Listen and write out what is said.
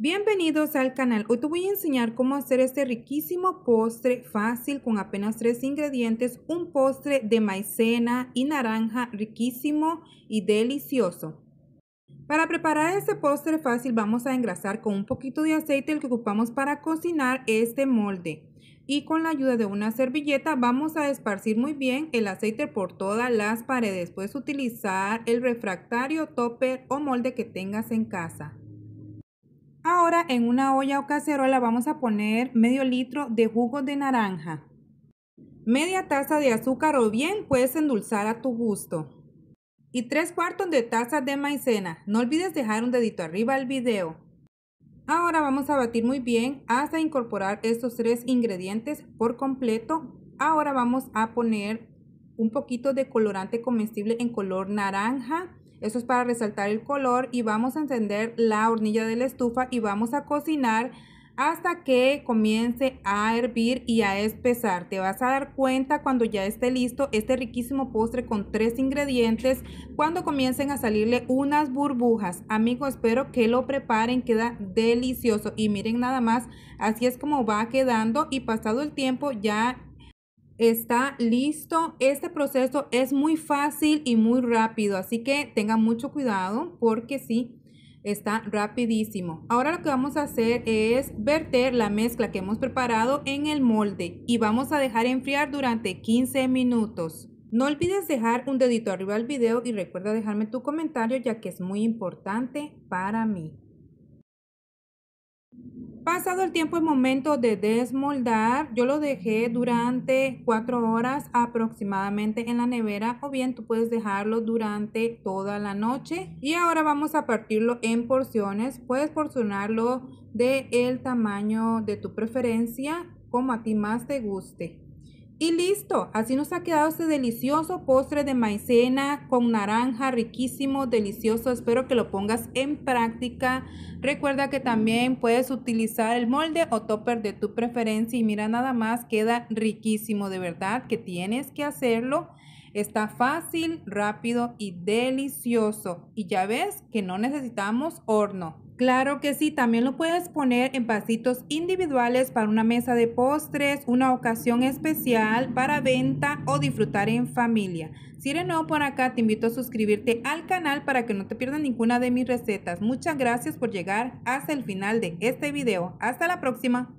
Bienvenidos al canal. Hoy te voy a enseñar cómo hacer este riquísimo postre fácil con apenas tres ingredientes. Un postre de maicena y naranja riquísimo y delicioso. Para preparar este postre fácil vamos a engrasar con un poquito de aceite el que ocupamos para cocinar este molde. Y con la ayuda de una servilleta vamos a esparcir muy bien el aceite por todas las paredes. Puedes utilizar el refractario, topper o molde que tengas en casa. Ahora en una olla o cacerola vamos a poner medio litro de jugo de naranja, media taza de azúcar o bien puedes endulzar a tu gusto y tres cuartos de taza de maicena. No olvides dejar un dedito arriba al video. Ahora vamos a batir muy bien hasta incorporar estos tres ingredientes por completo. Ahora vamos a poner un poquito de colorante comestible en color naranja eso es para resaltar el color y vamos a encender la hornilla de la estufa y vamos a cocinar hasta que comience a hervir y a espesar. Te vas a dar cuenta cuando ya esté listo este riquísimo postre con tres ingredientes, cuando comiencen a salirle unas burbujas. Amigo, espero que lo preparen, queda delicioso. Y miren nada más, así es como va quedando y pasado el tiempo ya está listo. Este proceso es muy fácil y muy rápido, así que tengan mucho cuidado porque sí, está rapidísimo. Ahora lo que vamos a hacer es verter la mezcla que hemos preparado en el molde y vamos a dejar enfriar durante 15 minutos. No olvides dejar un dedito arriba al video y recuerda dejarme tu comentario ya que es muy importante para mí. Pasado el tiempo es momento de desmoldar. Yo lo dejé durante 4 horas aproximadamente en la nevera o bien tú puedes dejarlo durante toda la noche. Y ahora vamos a partirlo en porciones. Puedes porcionarlo del tamaño de tu preferencia como a ti más te guste. Y listo, así nos ha quedado este delicioso postre de maicena con naranja, riquísimo, delicioso. Espero que lo pongas en práctica. Recuerda que también puedes utilizar el molde o topper de tu preferencia y mira nada más, queda riquísimo, de verdad que tienes que hacerlo. Está fácil, rápido y delicioso. Y ya ves que no necesitamos horno. Claro que sí, también lo puedes poner en vasitos individuales para una mesa de postres, una ocasión especial para venta o disfrutar en familia. Si eres nuevo por acá, te invito a suscribirte al canal para que no te pierdas ninguna de mis recetas. Muchas gracias por llegar hasta el final de este video. Hasta la próxima.